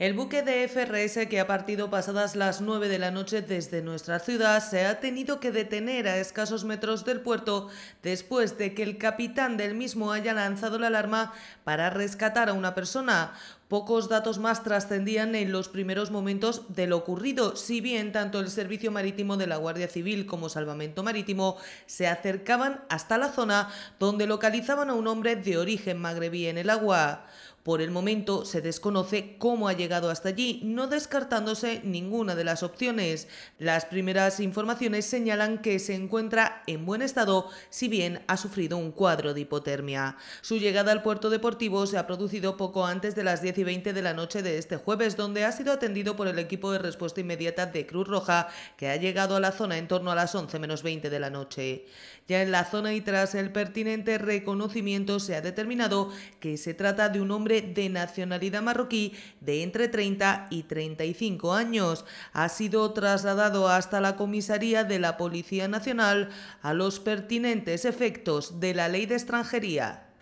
El buque de FRS que ha partido pasadas las 9 de la noche desde nuestra ciudad se ha tenido que detener a escasos metros del puerto después de que el capitán del mismo haya lanzado la alarma para rescatar a una persona pocos datos más trascendían en los primeros momentos de lo ocurrido, si bien tanto el Servicio Marítimo de la Guardia Civil como Salvamento Marítimo se acercaban hasta la zona donde localizaban a un hombre de origen magrebí en el agua. Por el momento se desconoce cómo ha llegado hasta allí, no descartándose ninguna de las opciones. Las primeras informaciones señalan que se encuentra en buen estado, si bien ha sufrido un cuadro de hipotermia. Su llegada al puerto deportivo se ha producido poco antes de las 10 y 20 de la noche de este jueves, donde ha sido atendido por el equipo de respuesta inmediata de Cruz Roja, que ha llegado a la zona en torno a las 11 menos 20 de la noche. Ya en la zona y tras el pertinente reconocimiento se ha determinado que se trata de un hombre de nacionalidad marroquí de entre 30 y 35 años. Ha sido trasladado hasta la comisaría de la Policía Nacional a los pertinentes efectos de la ley de extranjería.